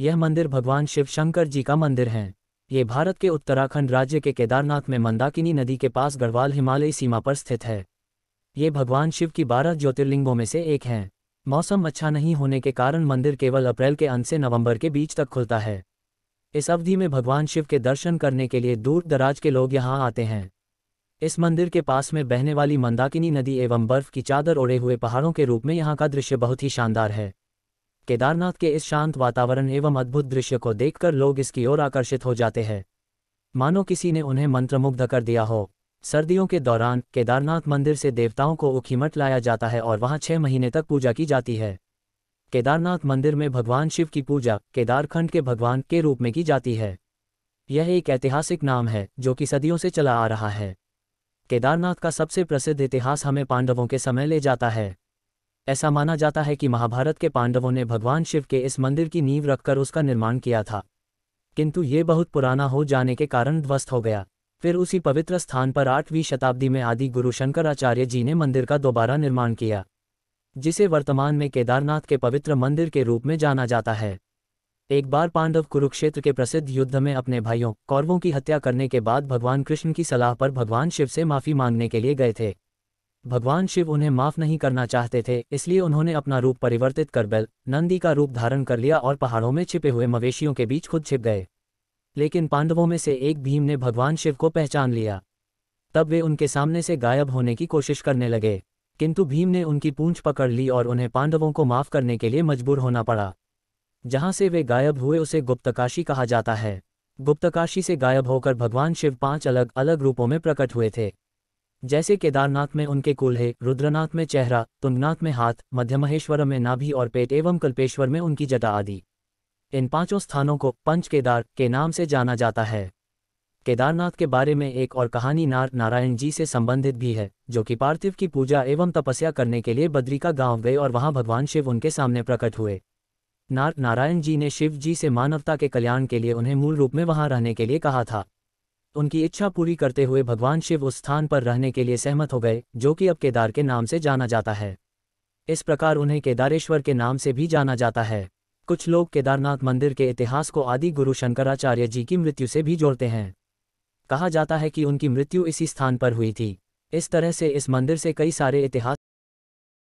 यह मंदिर भगवान शिव शंकर जी का मंदिर है ये भारत के उत्तराखंड राज्य के केदारनाथ में मंदाकिनी नदी के पास गढ़वाल हिमालयी सीमा पर स्थित है ये भगवान शिव की बारह ज्योतिर्लिंगों में से एक हैं मौसम अच्छा नहीं होने के कारण मंदिर केवल अप्रैल के अंत से नवंबर के बीच तक खुलता है इस अवधि में भगवान शिव के दर्शन करने के लिए दूर दराज के लोग यहाँ आते हैं इस मंदिर के पास में बहने वाली मंदाकिनी नदी एवं बर्फ की चादर ओढ़े हुए पहाड़ों के रूप में यहाँ का दृश्य बहुत ही शानदार है केदारनाथ के इस शांत वातावरण एवं अद्भुत दृश्य को देखकर लोग इसकी ओर आकर्षित हो जाते हैं मानो किसी ने उन्हें मंत्रमुग्ध कर दिया हो सर्दियों के दौरान केदारनाथ मंदिर से देवताओं को उखीमठ लाया जाता है और वहां छह महीने तक पूजा की जाती है केदारनाथ मंदिर में भगवान शिव की पूजा केदारखंड के भगवान के रूप में की जाती है यह एक ऐतिहासिक नाम है जो कि सदियों से चला आ रहा है केदारनाथ का सबसे प्रसिद्ध इतिहास हमें पांडवों के समय ले जाता है ऐसा माना जाता है कि महाभारत के पांडवों ने भगवान शिव के इस मंदिर की नींव रखकर उसका निर्माण किया था किंतु ये बहुत पुराना हो जाने के कारण ध्वस्त हो गया फिर उसी पवित्र स्थान पर आठवीं शताब्दी में आदि गुरु शंकराचार्य जी ने मंदिर का दोबारा निर्माण किया जिसे वर्तमान में केदारनाथ के पवित्र मंदिर के रूप में जाना जाता है एक बार पांडव कुरुक्षेत्र के प्रसिद्ध युद्ध में अपने भाइयों कौरवों की हत्या करने के बाद भगवान कृष्ण की सलाह पर भगवान शिव से माफी मांगने के लिए गए थे भगवान शिव उन्हें माफ नहीं करना चाहते थे इसलिए उन्होंने अपना रूप परिवर्तित कर बैल नंदी का रूप धारण कर लिया और पहाड़ों में छिपे हुए मवेशियों के बीच खुद छिप गए लेकिन पांडवों में से एक भीम ने भगवान शिव को पहचान लिया तब वे उनके सामने से गायब होने की कोशिश करने लगे किंतु भीम ने उनकी पूंछ पकड़ ली और उन्हें पांडवों को माफ करने के लिए मजबूर होना पड़ा जहां से वे गायब हुए उसे गुप्तकाशी कहा जाता है गुप्तकाशी से गायब होकर भगवान शिव पांच अलग अलग रूपों में प्रकट हुए थे जैसे केदारनाथ में उनके है रुद्रनाथ में चेहरा तुंगनाथ में हाथ मध्यमहेश्वरम में नाभि और पेट एवं कल्पेश्वर में उनकी जटा आदि इन पांचों स्थानों को पंच केदार के नाम से जाना जाता है केदारनाथ के बारे में एक और कहानी नार नारायण जी से संबंधित भी है जो कि पार्थिव की पूजा एवं तपस्या करने के लिए बद्री का गांव गए और वहां भगवान शिव उनके सामने प्रकट हुए नार नारायण जी ने शिव जी से मानवता के कल्याण के लिए उन्हें मूल रूप में वहां रहने के लिए कहा था तो उनकी इच्छा पूरी करते हुए भगवान शिव उस स्थान पर रहने के लिए सहमत हो गए जो कि अब केदार के नाम से जाना जाता है इस प्रकार उन्हें केदारेश्वर के नाम से भी जाना जाता है कुछ लोग केदारनाथ मंदिर के इतिहास को आदि गुरु शंकराचार्य जी की मृत्यु से भी जोड़ते हैं कहा जाता है कि उनकी मृत्यु इसी स्थान पर हुई थी इस तरह से इस मंदिर से कई सारे इतिहास